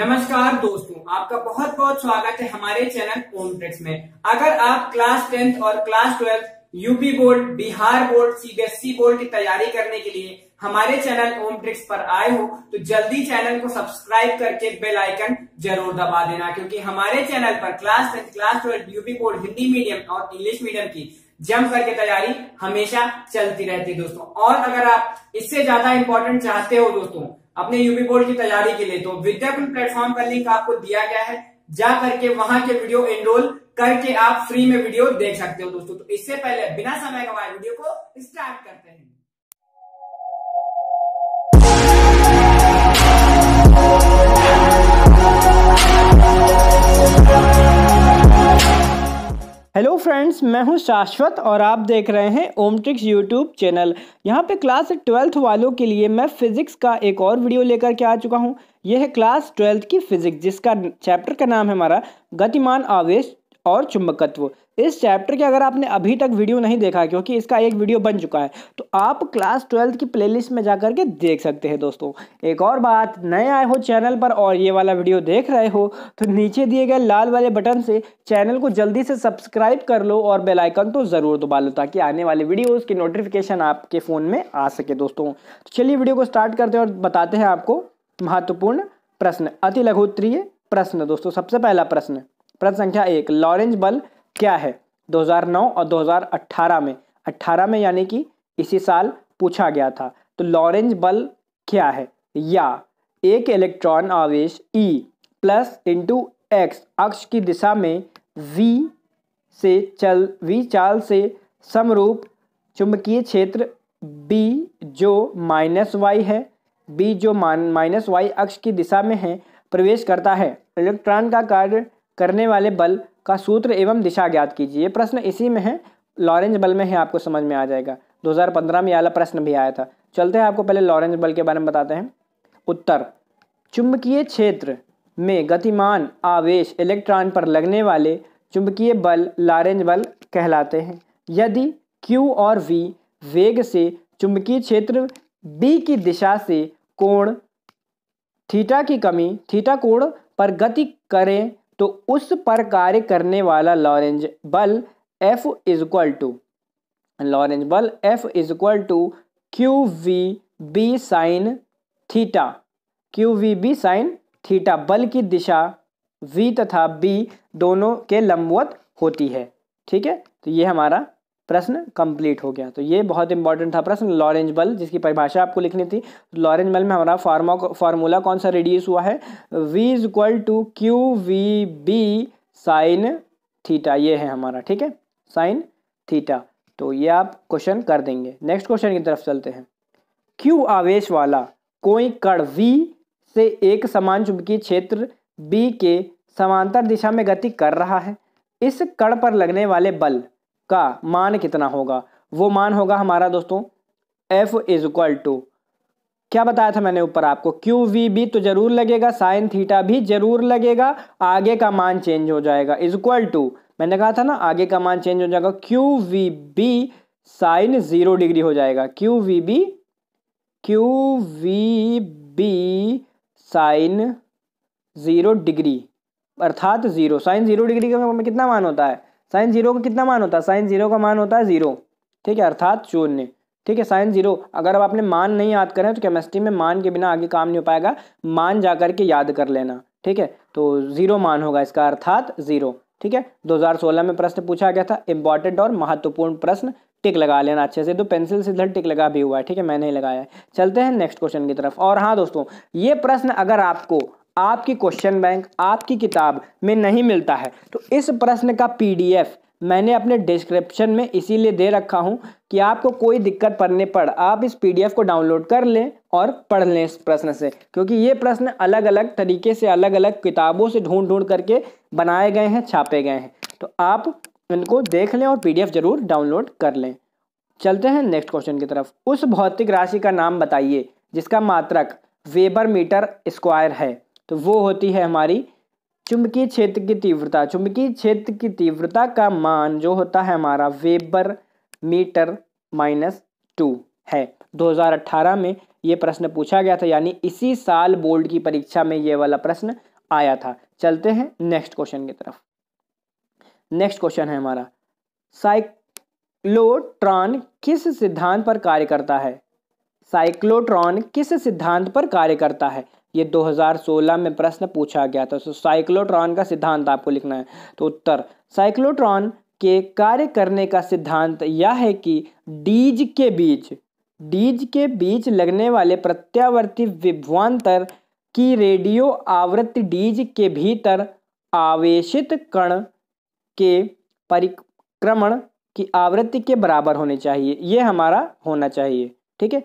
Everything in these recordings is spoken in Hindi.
नमस्कार दोस्तों आपका बहुत बहुत स्वागत है हमारे चैनल ओम ट्रिक्स में अगर आप क्लास टेंथ और class twelfth UP board Bihar board CBSE board की तैयारी करने के लिए हमारे चैनल ओम ट्रिक्स पर आए हो तो जल्दी चैनल को सब्सक्राइब करके बेल आइकन जरूर दबा देना क्योंकि हमारे चैनल पर class tenth class twelfth UP board Hindi medium और इंग्लिश मीडियम की जम करके तैयारी हमेशा चलती रहती है दोस्तों और अगर आप इससे ज्यादा इंपॉर्टेंट चाहते हो दोस्तों अपने यूपी बोर्ड की तैयारी के लिए तो विद्यापन प्लेटफॉर्म का लिंक आपको दिया गया है जा करके वहां के वीडियो एनरोल करके आप फ्री में वीडियो देख सकते हो दोस्तों तो इससे पहले बिना समय गवाए वीडियो को स्टार्ट करते हैं हेलो फ्रेंड्स मैं हूं शाश्वत और आप देख रहे हैं ओम ट्रिक्स यूट्यूब चैनल यहां पे क्लास ट्वेल्थ वालों के लिए मैं फिज़िक्स का एक और वीडियो लेकर के आ चुका हूं यह है क्लास ट्वेल्थ की फिज़िक्स जिसका चैप्टर का नाम है हमारा गतिमान आवेश और चुंबकत्व इस चैप्टर के अगर आपने अभी तक वीडियो नहीं देखा क्योंकि इसका एक वीडियो बन चुका है तो आप क्लास ट्वेल्थ की प्लेलिस्ट में जा के देख सकते हैं दोस्तों एक और बात नए आए हो चैनल पर और ये वाला वीडियो देख रहे हो तो नीचे दिए गए लाल वाले बटन से चैनल को जल्दी से सब्सक्राइब कर लो और बेलाइकन तो ज़रूर दबा लो ताकि आने वाले वीडियोज़ की नोटिफिकेशन आपके फ़ोन में आ सके दोस्तों तो चलिए वीडियो को स्टार्ट करते हैं और बताते हैं आपको महत्वपूर्ण प्रश्न अति लघुत्तरीय प्रश्न दोस्तों सबसे पहला प्रश्न प्रश्न संख्या एक लॉरेंज बल्ब क्या है 2009 और 2018 में 18 में यानी कि इसी साल पूछा गया था तो लॉरेंज बल क्या है या एक इलेक्ट्रॉन आवेश ई प्लस इंटू एक्स अक्ष की दिशा में वी से चल वी चाल से समरूप चुंबकीय क्षेत्र बी जो माइनस वाई है बी जो माइनस वाई अक्ष की दिशा में है प्रवेश करता है इलेक्ट्रॉन का कार्य करने वाले बल का सूत्र एवं दिशा ज्ञात कीजिए प्रश्न इसी में है लॉरेंज बल में है आपको समझ में आ जाएगा 2015 में आला प्रश्न भी आया था चलते हैं आपको पहले लॉरेंज बल के बारे में बताते हैं उत्तर चुंबकीय क्षेत्र में गतिमान आवेश इलेक्ट्रॉन पर लगने वाले चुंबकीय बल लॉरेंज बल कहलाते हैं यदि Q और V वेग से चुंबकीय क्षेत्र B की दिशा से कोण थीटा की कमी थीटा कोण पर गति करें तो उस पर कार्य करने वाला लॉरेंज बल F is equal to Lorentz बल F is equal to Q V B sine theta Q V B sine theta बल की दिशा वी तथा बी दोनों के लंबवत होती है ठीक है तो ये हमारा प्रश्न कंप्लीट हो गया तो ये बहुत इंपॉर्टेंट था प्रश्न लॉरेंज बल जिसकी परिभाषा आपको लिखनी थी लॉरेंज बल में हमारा फार्मा फार्मूला कौन सा रिड्यूस हुआ है V is equal to Q V B sine theta ये है हमारा ठीक है साइन थीटा तो ये आप क्वेश्चन कर देंगे नेक्स्ट क्वेश्चन की तरफ चलते हैं क्यू आवेश वाला कोई कण वी से एक समान चुंबकीय क्षेत्र बी के समांतर दिशा में गति कर रहा है इस कण पर लगने वाले बल का मान कितना होगा वो मान होगा हमारा दोस्तों एफ इज इक्वल टू क्या बताया था मैंने ऊपर आपको क्यू वी भी तो जरूर लगेगा साइन थीटा भी जरूर लगेगा आगे का मान चेंज हो जाएगा इज इक्वल टू मैंने कहा था ना आगे का मान चेंज हो जाएगा Q V B sine zero degree हो जाएगा Q V B Q V B sine zero degree अर्थात ज़ीरो साइन ज़ीरो डिग्री का कितना मान होता है साइन जीरो का कितना मान होता है साइन जीरो का मान होता है जीरो ठीक है अर्थात शून्य ठीक है साइन जीरो अगर आप अपने मान नहीं याद करें तो केमिस्ट्री में मान के बिना आगे काम नहीं हो पाएगा मान जा करके याद कर लेना ठीक है तो जीरो मान होगा इसका अर्थात जीरो ठीक है 2016 में प्रश्न पूछा गया था इंपॉर्टेंट और महत्वपूर्ण प्रश्न टिक लगा लेना अच्छे से तो पेंसिल से इधर टिक लगा भी हुआ है ठीक है मैंने ही लगाया है चलते हैं नेक्स्ट क्वेश्चन की तरफ और हाँ दोस्तों ये प्रश्न अगर आपको आपकी क्वेश्चन बैंक आपकी किताब में नहीं मिलता है तो इस प्रश्न का पीडीएफ मैंने अपने डिस्क्रिप्शन में इसीलिए दे रखा हूँ कि आपको कोई दिक्कत पड़ने पर आप इस पीडीएफ को डाउनलोड कर लें और पढ़ लें इस प्रश्न से क्योंकि ये प्रश्न अलग अलग तरीके से अलग अलग किताबों से ढूंढ ढूंढ करके बनाए गए हैं छापे गए हैं तो आप इनको देख लें और पीडीएफ जरूर डाउनलोड कर लें चलते हैं नेक्स्ट क्वेश्चन की तरफ उस भौतिक राशि का नाम बताइए जिसका मात्रक वेबर मीटर स्क्वायर है तो वो होती है हमारी चुंबकीय क्षेत्र की तीव्रता चुंबकीय क्षेत्र की तीव्रता का मान जो होता है हमारा वेबर मीटर माइनस टू है 2018 में ये प्रश्न पूछा गया था यानी इसी साल बोर्ड की परीक्षा में ये वाला प्रश्न आया था चलते हैं नेक्स्ट क्वेश्चन की तरफ नेक्स्ट क्वेश्चन है हमारा साइक्लोट्रॉन किस सिद्धांत पर कार्य करता है साइक्लोट्रॉन किस सिद्धांत पर कार्य करता है ये 2016 में प्रश्न पूछा गया था तो साइक्लोट्रॉन का सिद्धांत आपको लिखना है तो उत्तर साइक्लोट्रॉन के कार्य करने का सिद्धांत यह है कि डीज के बीच डीज के बीच लगने वाले प्रत्यावर्ती विभवान्तर की रेडियो आवृत्ति डीज के भीतर आवेशित कण के परिक्रमण की आवृत्ति के बराबर होने चाहिए ये हमारा होना चाहिए ठीक है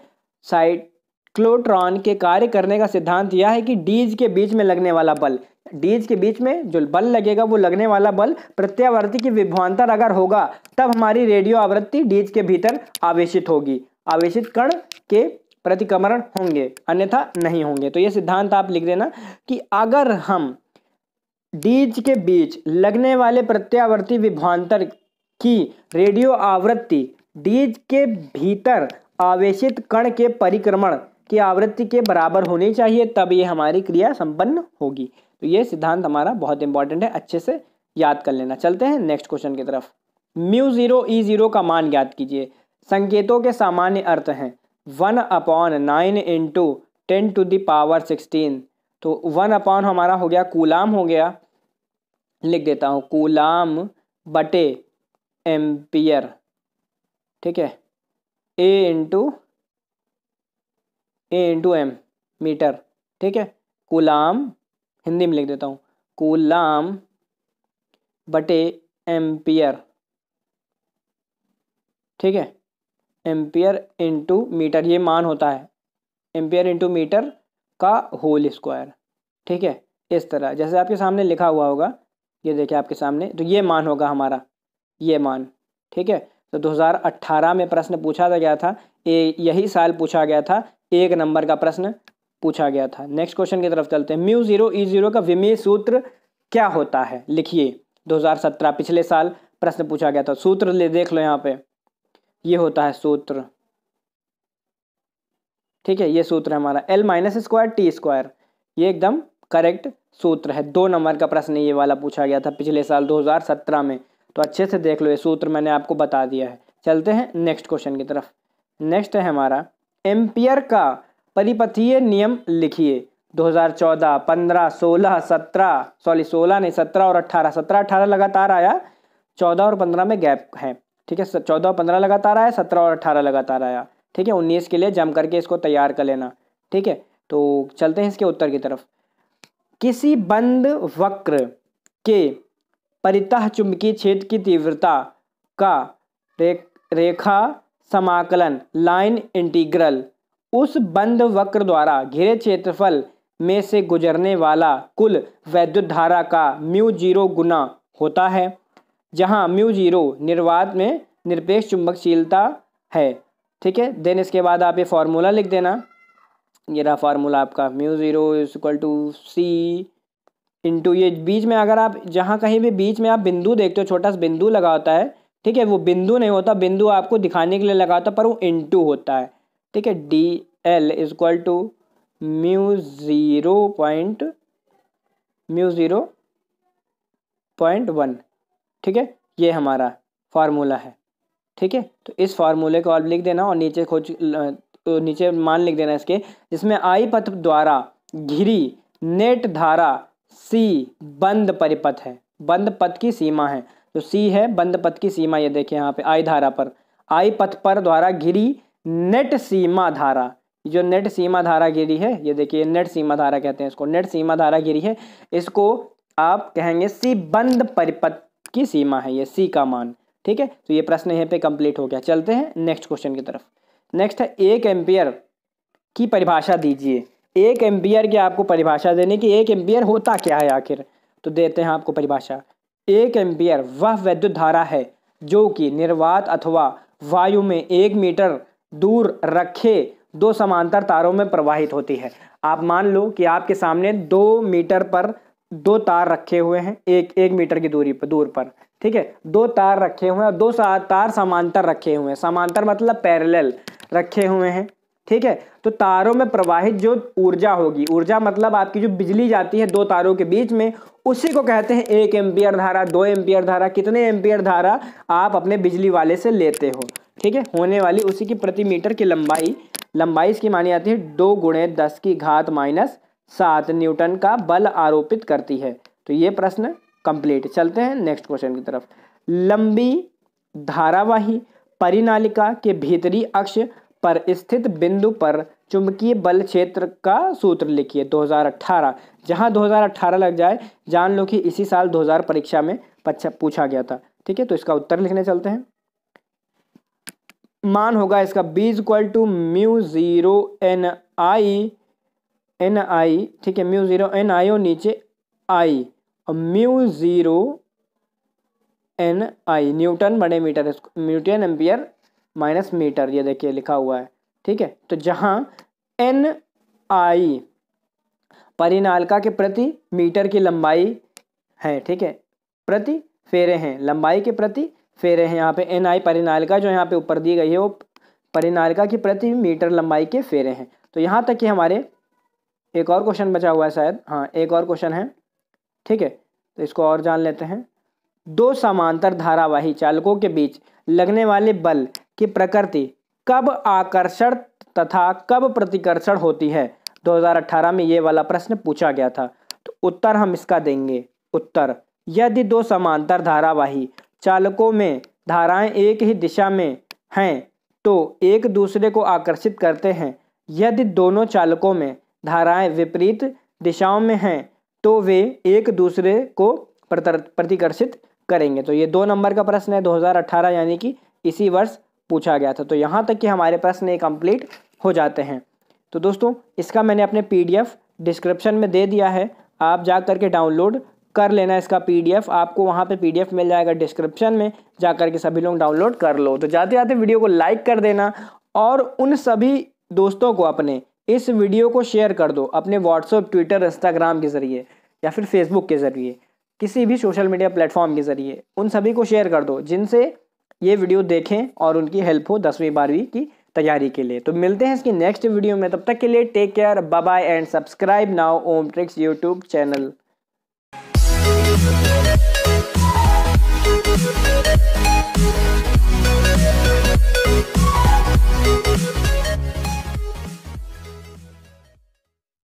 साइट क्लोट्रॉन के कार्य करने का सिद्धांत यह है कि डीज के बीच में लगने वाला बल डीज के बीच में जो बल लगेगा वो लगने वाला बल प्रत्यावर्ती की विभवान्तर अगर होगा तब हमारी रेडियो आवृत्ति डीज के भीतर आवेशित होगी आवेशित कण के प्रतिक्रमण होंगे अन्यथा नहीं होंगे तो ये सिद्धांत आप लिख देना कि अगर हम डीज के बीच लगने वाले प्रत्यावर्ती विभवान्तर की रेडियो आवृत्ति डीज के भीतर आवेशित कण के परिक्रमण की आवृत्ति के बराबर होनी चाहिए तब ये हमारी क्रिया संपन्न होगी तो ये सिद्धांत हमारा बहुत इंपॉर्टेंट है अच्छे से याद कर लेना चलते हैं नेक्स्ट क्वेश्चन की तरफ म्यू जीरो ई जीरो का मान याद कीजिए संकेतों के सामान्य अर्थ हैं one upon nine into ten to the power sixteen तो वन अपॉन हमारा हो गया कूलाम हो गया लिख देता हूँ कूलाम बटे एम्पियर ठीक है A into A into M metre ठीक है कुलाम हिंदी में लिख देता हूँ कुलाम बटे एम्पियर ठीक है एम्पियर इंटू मीटर ये मान होता है एम्पियर इंटू मीटर का होल स्क्वायर ठीक है इस तरह जैसे आपके सामने लिखा हुआ होगा ये देखिए आपके सामने तो ये मान होगा हमारा ये मान ठीक है तो 2018 में प्रश्न पूछा तो गया था ए यही साल पूछा गया था एक नंबर का प्रश्न पूछा गया था नेक्स्ट क्वेश्चन की तरफ चलते हैं म्यू जीरो ई जीरो का विमेय सूत्र क्या होता है लिखिए 2017 पिछले साल प्रश्न पूछा गया था सूत्र ले देख लो यहाँ पे ये होता है सूत्र ठीक है ये सूत्र है हमारा L minus square T square ये एकदम करेक्ट सूत्र है दो नंबर का प्रश्न ये वाला पूछा गया था पिछले साल 2017 में तो अच्छे से देख लो ये सूत्र मैंने आपको बता दिया है चलते हैं नेक्स्ट क्वेश्चन की तरफ नेक्स्ट है हमारा एम्पियर का परिपथीय नियम लिखिए 2014, 15, 16, 17 सॉरी 16 नहीं 17 और 18 17 18 लगातार आया 14 और 15 में गैप है ठीक है 14 और 15 लगातार आया 17 और 18 लगातार आया ठीक है 19 के लिए जम करके इसको तैयार कर लेना ठीक है तो चलते हैं इसके उत्तर की तरफ किसी बंद वक्र के परितः चुंबकीय क्षेत्र की तीव्रता का रे, रेखा समाकलन लाइन इंटीग्रल उस बंद वक्र द्वारा घिरे क्षेत्रफल में से गुजरने वाला कुल वैद्युत धारा का म्यू जीरो गुना होता है जहाँ म्यू जीरो निर्वात में निरपेक्ष चुंबकशीलता है ठीक है देन इसके बाद आप ये फार्मूला लिख देना ये रहा फार्मूला आपका mu zero is equal to C into ये बीच में अगर आप जहाँ कहीं भी बीच में आप बिंदु देखते हो छोटा सा बिंदु लगा होता है ठीक है वो बिंदु नहीं होता बिंदु आपको दिखाने के लिए लगा होता पर वो इनटू होता है ठीक है D L is equal to mu zero point mu zero point one ठीक है ये हमारा फार्मूला है ठीक है तो इस फार्मूले को आप लिख देना और नीचे खोज नीचे मान लिख देना इसके जिसमें आई पथ द्वारा घिरी नेट धारा सी बंद परिपथ है बंद पथ की सीमा है जो तो सी है बंद पथ की सीमा ये देखिए यहाँ पे आई धारा पर आई पथ पर द्वारा गिरी नेट सीमा धारा जो नेट सीमा धारा गिरी है ये देखिए नेट सीमा धारा कहते हैं इसको नेट सीमा धारा गिरी है इसको आप कहेंगे सी बंद परिपथ की सीमा है ये सी का मान ठीक है तो ये प्रश्न यहाँ पे कंप्लीट हो गया चलते हैं नेक्स्ट क्वेश्चन की तरफ नेक्स्ट है एक एम्पियर की परिभाषा दीजिए एक एम्पियर की आपको परिभाषा देने की एक एम्पियर होता क्या है आखिर तो देते हैं आपको परिभाषा एक एम्पियर वह वैद्युत धारा है जो कि निर्वात अथवा वायु में एक मीटर दूर रखे दो समांतर तारों में प्रवाहित होती है आप मान लो कि आपके सामने दो मीटर पर दो तार रखे हुए हैं एक एक मीटर की दूरी पर दूर पर ठीक है दो तार रखे हुए हैं और दो तार समांतर रखे हुए हैं समांतर मतलब पैरेलल रखे हुए हैं ठीक है तो तारों में प्रवाहित जो ऊर्जा होगी ऊर्जा मतलब आपकी जो बिजली जाती है दो तारों के बीच में उसी को कहते हैं एक एम्पियर धारा दो एम्पियर धारा कितने एम्पियर धारा आप अपने बिजली वाले से लेते हो ठीक है होने वाली उसी की प्रति मीटर की लंबाई लंबाई इसकी मानी जाती है दो गुणे दस की घात माइनस सात न्यूटन का बल आरोपित करती है तो ये प्रश्न कंप्लीट चलते हैं नेक्स्ट क्वेश्चन की तरफ लंबी धारावाही परिनालिका के भीतरी अक्ष पर स्थित बिंदु पर चुंबकीय बल क्षेत्र का सूत्र लिखिए 2018 जहां 2018 लग जाए जान लो कि इसी साल 2000 परीक्षा में पूछा गया था ठीक है तो इसका उत्तर लिखने चलते हैं मान होगा इसका B equal to mu zero N I N I ठीक है म्यू ज़ीरो एन आई और नीचे आई और mu zero N I newton बने metre newton ampere minus metre ये देखिए लिखा हुआ है ठीक है तो जहाँ एन आई परिनालिका के प्रति मीटर की लंबाई है ठीक है प्रति फेरे हैं लंबाई के प्रति फेरे हैं यहाँ पे एन आई परिनालिका जो यहाँ पे ऊपर दी गई है वो परिनालिका की प्रति मीटर लंबाई के फेरे हैं तो यहाँ तक कि हमारे एक और क्वेश्चन बचा हुआ है शायद हाँ एक और क्वेश्चन है ठीक है तो इसको और जान लेते हैं दो समांतर धारावाही चालकों के बीच लगने वाले बल की प्रकृति कब आकर्षण तथा कब प्रतिकर्षण होती है 2018 में ये वाला प्रश्न पूछा गया था तो उत्तर हम इसका देंगे उत्तर यदि दो समांतर धारावाही चालकों में धाराएं एक ही दिशा में हैं तो एक दूसरे को आकर्षित करते हैं यदि दोनों चालकों में धाराएं विपरीत दिशाओं में हैं तो वे एक दूसरे को प्रतिकर्षित करेंगे तो ये दो नंबर का प्रश्न है 2018 यानी कि इसी वर्ष पूछा गया था तो यहाँ तक कि हमारे प्रश्न ये कंप्लीट हो जाते हैं तो दोस्तों इसका मैंने अपने पीडीएफ डिस्क्रिप्शन में दे दिया है आप जा करके डाउनलोड कर लेना इसका पीडीएफ आपको वहाँ पे पीडीएफ मिल जाएगा डिस्क्रिप्शन में जा करके सभी लोग डाउनलोड कर लो तो जाते जाते वीडियो को लाइक कर देना और उन सभी दोस्तों को अपने इस वीडियो को शेयर कर दो अपने व्हाट्सएप ट्विटर इंस्टाग्राम के ज़रिए या फिर फेसबुक के ज़रिए किसी भी सोशल मीडिया प्लेटफॉर्म के ज़रिए उन सभी को शेयर कर दो जिनसे ये वीडियो देखें और उनकी हेल्प हो दसवीं बारहवीं की तैयारी के लिए तो मिलते हैं इसकी नेक्स्ट वीडियो में तब तक के लिए take care bye and subscribe now Om tricks YouTube channel We'll be right back.